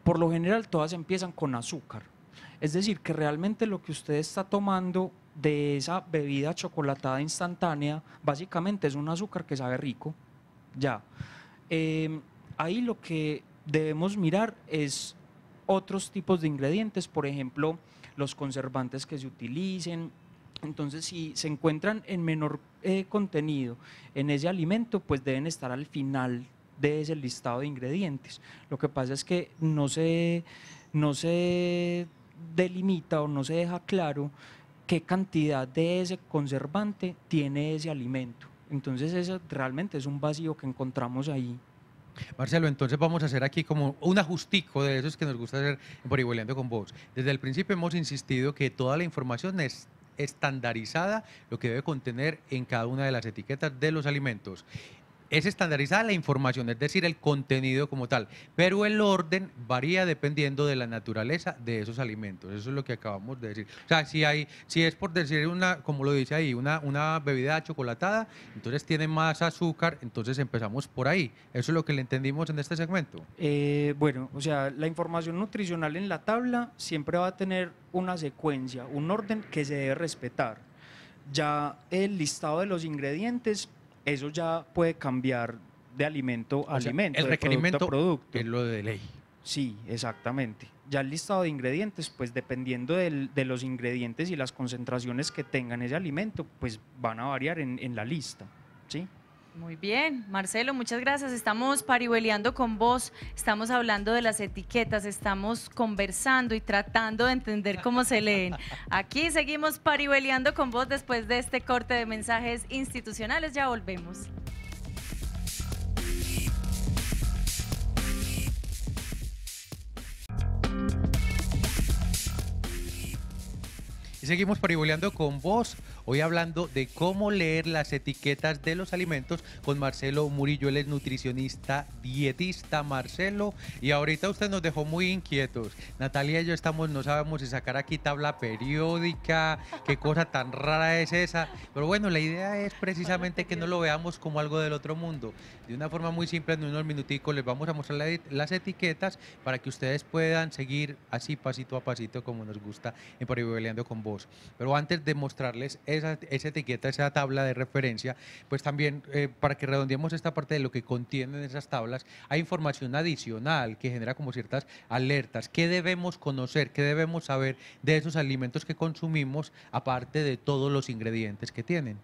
por lo general todas empiezan con azúcar. Es decir, que realmente lo que usted está tomando de esa bebida chocolatada instantánea, básicamente es un azúcar que sabe rico, ya. Em, ahí lo que debemos mirar es otros tipos de ingredientes, por ejemplo, los conservantes que se utilicen. Entonces, si se encuentran en menor eh, contenido en ese alimento, pues deben estar al final de ese listado de ingredientes. Lo que pasa es que no se, no se delimita o no se deja claro qué cantidad de ese conservante tiene ese alimento. Entonces eso realmente es un vacío que encontramos ahí. Marcelo, entonces vamos a hacer aquí como un ajustico de esos que nos gusta hacer igualando con vos. Desde el principio hemos insistido que toda la información es estandarizada, lo que debe contener en cada una de las etiquetas de los alimentos es estandarizada la información, es decir, el contenido como tal, pero el orden varía dependiendo de la naturaleza de esos alimentos. Eso es lo que acabamos de decir. O sea, si hay, si es por decir una, como lo dice ahí, una, una bebida chocolatada, entonces tiene más azúcar, entonces empezamos por ahí. Eso es lo que le entendimos en este segmento. Eh, bueno, o sea, la información nutricional en la tabla siempre va a tener una secuencia, un orden que se debe respetar. Ya el listado de los ingredientes eso ya puede cambiar de alimento a alimento. El de requerimiento producto, a producto es lo de ley. Sí, exactamente. Ya el listado de ingredientes, pues dependiendo de los ingredientes y las concentraciones que tengan ese alimento, pues van a variar en, en la lista. ¿sí? Muy bien, Marcelo, muchas gracias. Estamos parihueleando con vos, estamos hablando de las etiquetas, estamos conversando y tratando de entender cómo se leen. Aquí seguimos parihueleando con vos después de este corte de mensajes institucionales. Ya volvemos. Y seguimos pariboleando con vos. Hoy hablando de cómo leer las etiquetas de los alimentos con Marcelo Murillo, él es nutricionista, dietista, Marcelo. Y ahorita usted nos dejó muy inquietos. Natalia y yo estamos, no sabemos si sacar aquí tabla periódica, qué cosa tan rara es esa. Pero bueno, la idea es precisamente que no lo veamos como algo del otro mundo. De una forma muy simple, en unos minuticos les vamos a mostrar las etiquetas para que ustedes puedan seguir así pasito a pasito como nos gusta en Paribeleando con vos. Pero antes de mostrarles esa, etiqueta, esa tabla de referencia, pues también eh, para que redondeemos esta parte de lo que contienen esas tablas, hay información adicional que genera como ciertas alertas. ¿Qué debemos conocer? ¿Qué debemos saber de esos alimentos que consumimos, aparte de todos los ingredientes que tienen?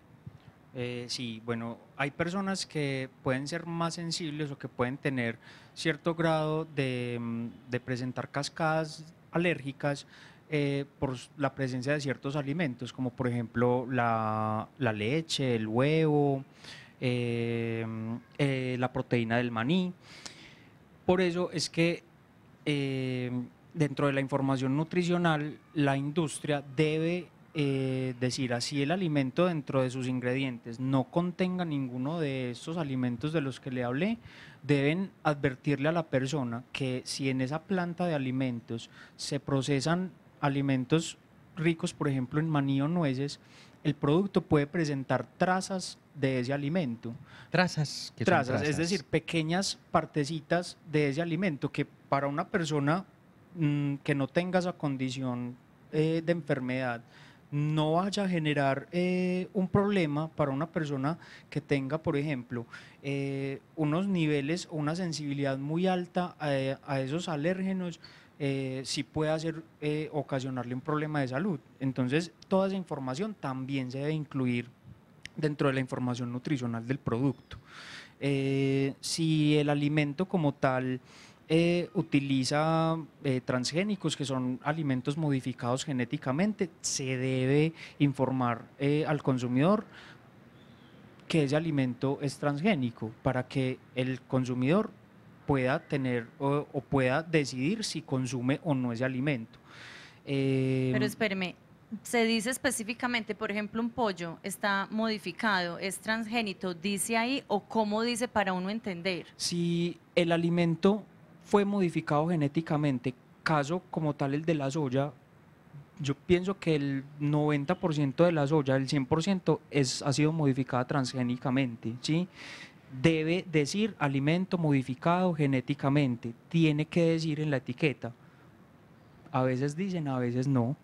Eh, sí, bueno, hay personas que pueden ser más sensibles o que pueden tener cierto grado de, mm, de presentar cascadas alérgicas eh, por la presencia de ciertos alimentos, como por ejemplo la, leche, el huevo, eh, eh, la proteína del maní. Por eso es que dentro de la información nutricional, la industria debe decir así el alimento dentro de sus ingredientes no contenga ninguno de estos alimentos de los que le hablé, deben advertirle a la persona que si en esa planta de alimentos se procesan alimentos ricos, por ejemplo, en maní o nueces, el producto puede presentar trazas de ese alimento. Trazas. es decir, pequeñas partecitas de ese alimento que para una persona mm, que no tenga esa condición eh, de enfermedad no vaya a generar eh, un problema para una persona que tenga, por ejemplo, eh, unos niveles o una sensibilidad muy alta a esos alérgenos eh, si puede hacer, eh, ocasionarle un problema de salud. Entonces, toda esa información también se debe incluir dentro de la información nutricional del producto. Eh, si el alimento como tal utiliza transgénicos, que son alimentos modificados genéticamente, se debe informar al consumidor que ese alimento es transgénico para que el consumidor pueda tener o, pueda decidir si consume o no ese alimento. Eh, Pero espéreme, se dice específicamente, por ejemplo, un pollo está modificado, es transgénito, dice ahí o cómo dice para uno entender. Si el alimento fue modificado genéticamente, caso como tal el de la soya, yo pienso que el 90% de la soya, el 100% es, ha sido modificada transgénicamente, ¿sí? debe decir alimento modificado genéticamente, tiene que decir en la etiqueta. A veces dicen, a veces no.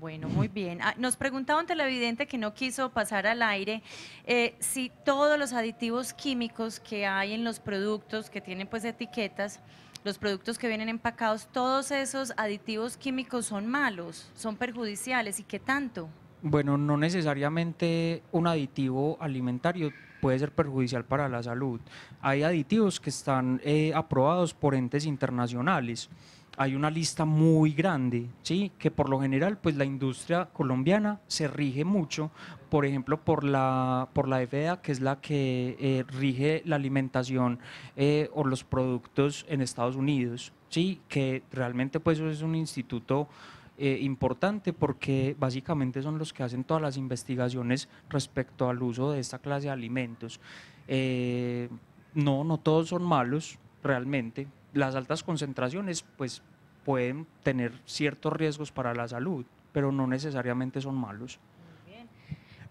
Bueno, muy bien. Ah, nos preguntaba un televidente que no quiso pasar al aire eh, si todos los aditivos químicos que hay en los productos que tienen pues etiquetas, los productos que vienen empacados, todos esos aditivos químicos son malos, son perjudiciales y qué tanto. Bueno, no necesariamente un aditivo alimentario puede ser perjudicial para la salud. Hay aditivos que están eh, aprobados por entes internacionales. Hay una lista muy grande, ¿sí? que por lo general pues la industria colombiana se rige mucho, por ejemplo, por la, por la FDA, que es la que eh, rige la alimentación eh, o los productos en Estados Unidos, ¿sí? que realmente pues es un instituto eh, importante porque básicamente son los que hacen todas las investigaciones respecto al uso de esta clase de alimentos. Eh, no, no todos son malos realmente. Las altas concentraciones pues pueden tener ciertos riesgos para la salud, pero no necesariamente son malos.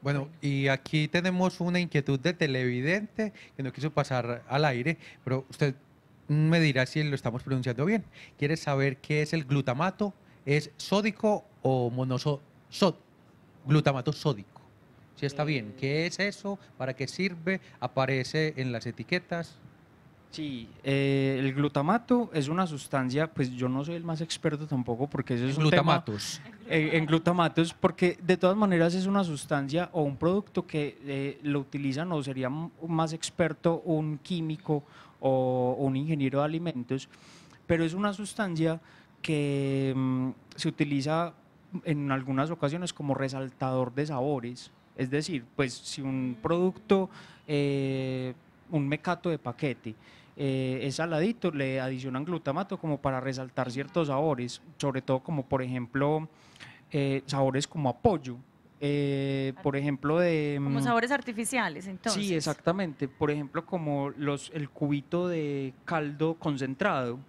Bueno, y aquí tenemos una inquietud de televidente que no quiso pasar al aire, pero usted me dirá si lo estamos pronunciando bien. Quiere saber qué es el glutamato es sódico o glutamato sódico. Si está bien, ¿qué mm. es eso? ¿Para qué sirve? ¿Aparece en las etiquetas? Sí, eh, el glutamato es una sustancia, pues yo no soy el más experto tampoco porque eso es glutamatos. Eh, en glutamatos, porque de todas maneras es una sustancia o un producto que eh, lo utilizan o sería más experto un químico o un ingeniero de alimentos, pero es una sustancia que mm, se utiliza en algunas ocasiones como resaltador de sabores. Es decir, pues si un mm. producto, eh, un mecato de paquete, eh, es saladito, le adicionan glutamato como para resaltar mm. ciertos sabores, sobre todo como por ejemplo eh, sabores como apoyo. Ah. por ejemplo de como sabores artificiales entonces sí exactamente por ejemplo como los el cubito de caldo concentrado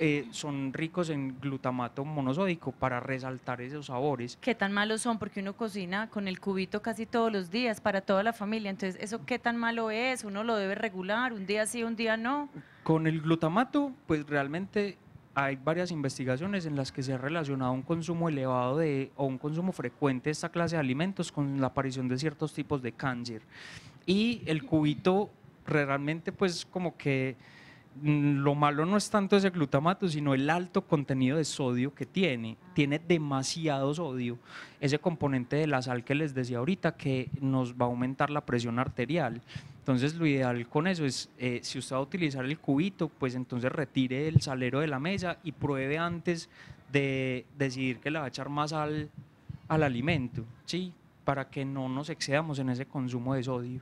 eh, son ricos en glutamato monosódico para resaltar esos sabores. ¿Qué tan malos son? Porque uno cocina con el cubito casi todos los días para toda la familia. Entonces, ¿eso qué tan malo es? ¿Uno lo debe regular? ¿Un día sí, un día no? Con el glutamato, pues realmente hay varias investigaciones en las que se ha relacionado un consumo elevado de o un consumo frecuente de esta clase de alimentos con la aparición de ciertos tipos de cáncer. Y el cubito realmente pues como que Mm, lo malo no es tanto ese glutamato, sino el alto contenido de sodio que tiene. Ah. Tiene demasiado sodio, ese componente de la sal que les decía ahorita, que nos va a aumentar la presión arterial. Entonces lo ideal con eso es, eh, si usted va a utilizar el cubito, pues entonces retire el salero de la mesa y pruebe antes de decidir que le va a echar más sal al alimento, ¿sí? Para que no nos excedamos en ese consumo de sodio.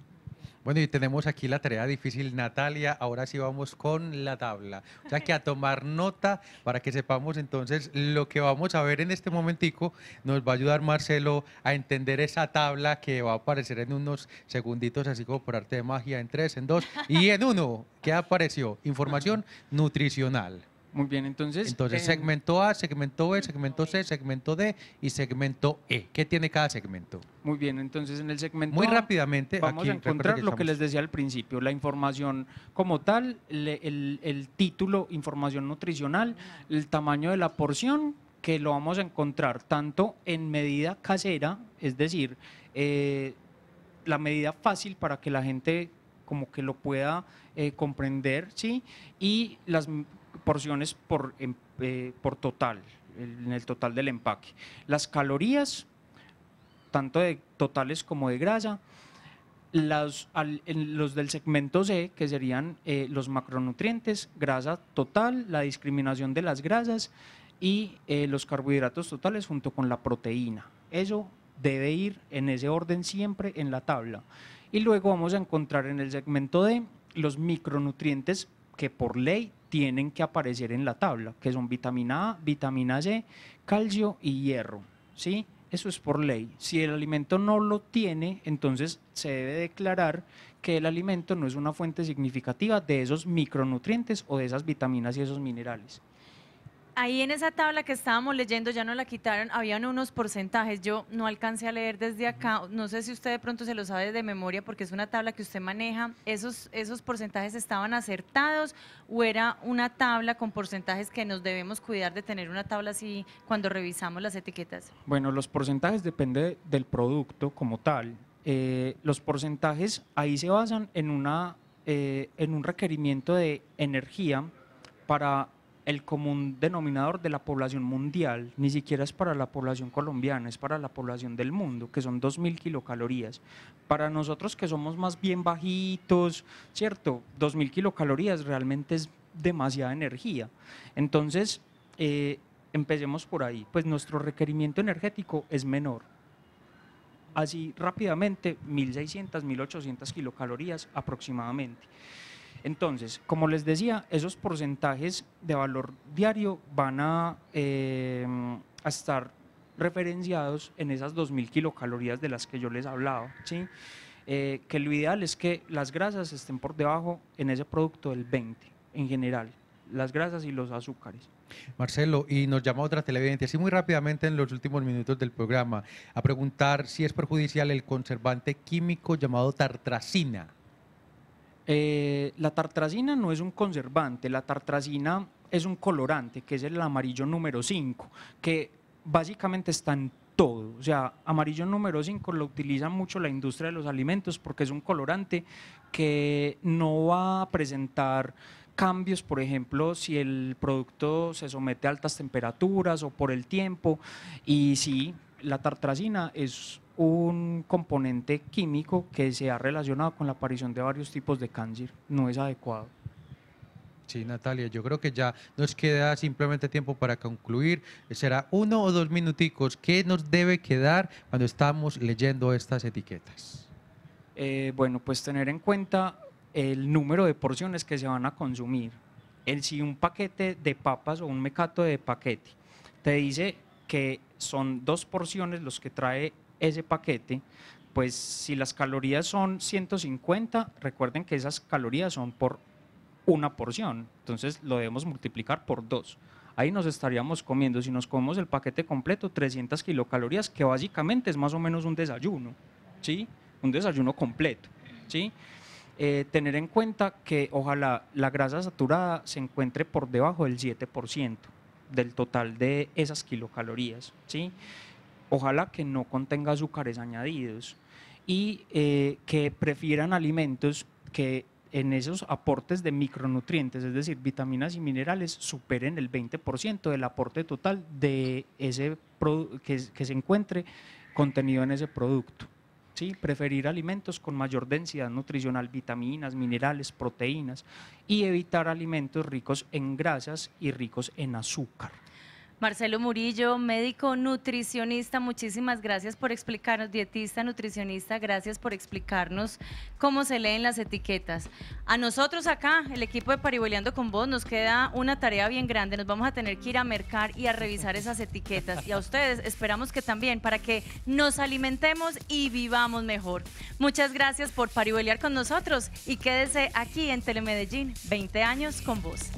Bueno, y tenemos aquí la tarea difícil, Natalia. Ahora sí vamos con la tabla. O sea que a tomar nota para que sepamos entonces lo que vamos a ver en este momentico. Nos va a ayudar Marcelo a entender esa tabla que va a aparecer en unos segunditos, así como por arte de magia, en tres, en dos y en uno. ¿Qué apareció? Información nutricional. Muy bien, entonces. Entonces, segmento A, segmento B, segmento C, segmento D y segmento E. ¿Qué tiene cada segmento? Muy bien, entonces en el segmento. Muy rápidamente, vamos a encontrar lo que les decía al principio: la información como tal, el, el, título, información nutricional, el tamaño de la porción, que lo vamos a encontrar tanto en medida casera, es decir, eh, la medida fácil para que la gente como que lo pueda eh, comprender, ¿sí? Y las porciones por, em, eh, por total, en el total del empaque. Las calorías, tanto de totales como de grasa, los, los del segmento C, que serían eh, los macronutrientes, grasa total, la discriminación de las grasas y eh, los carbohidratos totales junto con la proteína. Eso debe ir en ese orden siempre en la tabla. Y luego vamos a encontrar en el segmento D los micronutrientes que por ley tienen que aparecer en la tabla, que son vitamina A, vitamina C, calcio y hierro, ¿sí? Eso es por ley. Si el alimento no lo tiene, entonces se debe declarar que el alimento no es una fuente significativa de esos micronutrientes o de esas vitaminas y esos minerales. Ahí en esa tabla que estábamos leyendo, ya no la quitaron, habían unos porcentajes. Yo no alcancé a leer desde acá. No sé si usted de pronto se lo sabe de memoria porque es una tabla que usted maneja. ¿Esos, esos porcentajes estaban acertados o era una tabla con porcentajes que nos debemos cuidar de tener una tabla así cuando revisamos las etiquetas? Bueno, los porcentajes depende del producto como tal. Eh, los porcentajes ahí se basan en, una, eh, en un requerimiento de energía para el común denominador de la población mundial, ni siquiera es para la población colombiana, es para la población del mundo, que son 2.000 kilocalorías. Para nosotros que somos más bien bajitos, ¿cierto? 2.000 kilocalorías realmente es demasiada energía. Entonces, eh, empecemos por ahí, pues nuestro requerimiento energético es menor. Así rápidamente, 1.600, 1.800 kilocalorías aproximadamente. Entonces, como les decía, esos porcentajes de valor diario van a, em, estar referenciados en esas 2.000 kilocalorías de las que yo les hablaba, ¿sí? Eh, que lo ideal es que las grasas estén por debajo en ese producto del 20 en general, las grasas y los azúcares. Marcelo, y nos llama otra televidente, así muy rápidamente en los últimos minutos del programa, a preguntar si es perjudicial el conservante químico llamado tartracina. Eh, la tartrazina no es un conservante, la tartrazina es un colorante, que es el amarillo número 5, que básicamente está en todo. O sea, amarillo número 5 lo utiliza mucho la industria de los alimentos porque es un colorante que no va a presentar cambios, por ejemplo, si el producto se somete a altas temperaturas o por el tiempo. Y si la tartrazina es un componente químico que se ha relacionado con la aparición de varios tipos de cáncer. No es adecuado. Sí, Natalia, yo creo que ya nos queda simplemente tiempo para concluir. Será uno o dos minuticos. ¿Qué nos debe quedar cuando estamos leyendo estas etiquetas? Eh, bueno, pues tener en cuenta el número de porciones que se van a consumir. El si un paquete de papas o un mecato de paquete te dice que son dos porciones los que trae ese paquete, pues si las calorías son 150, recuerden que esas calorías son por una porción, entonces lo debemos multiplicar por dos. Ahí nos estaríamos comiendo, si nos comemos el paquete completo, 300 kilocalorías, que básicamente es más o menos un desayuno, ¿sí? Un desayuno completo, ¿sí? Eh, tener en cuenta que ojalá la grasa saturada se encuentre por debajo del 7% del total de esas kilocalorías, ¿sí? ojalá que no contenga azúcares añadidos y eh, que prefieran alimentos que en esos aportes de micronutrientes, es decir, vitaminas y minerales, superen el 20% del aporte total de ese que, que se encuentre contenido en ese producto. ¿sí? Preferir alimentos con mayor densidad nutricional, vitaminas, minerales, proteínas y evitar alimentos ricos en grasas y ricos en azúcar. Marcelo Murillo, médico nutricionista, muchísimas gracias por explicarnos, dietista, nutricionista, gracias por explicarnos cómo se leen las etiquetas. A nosotros acá, el equipo de Pariboleando con vos, nos queda una tarea bien grande, nos vamos a tener que ir a mercar y a revisar esas etiquetas. Y a ustedes esperamos que también, para que nos alimentemos y vivamos mejor. Muchas gracias por paribolear con nosotros y quédese aquí en Telemedellín, 20 años con vos.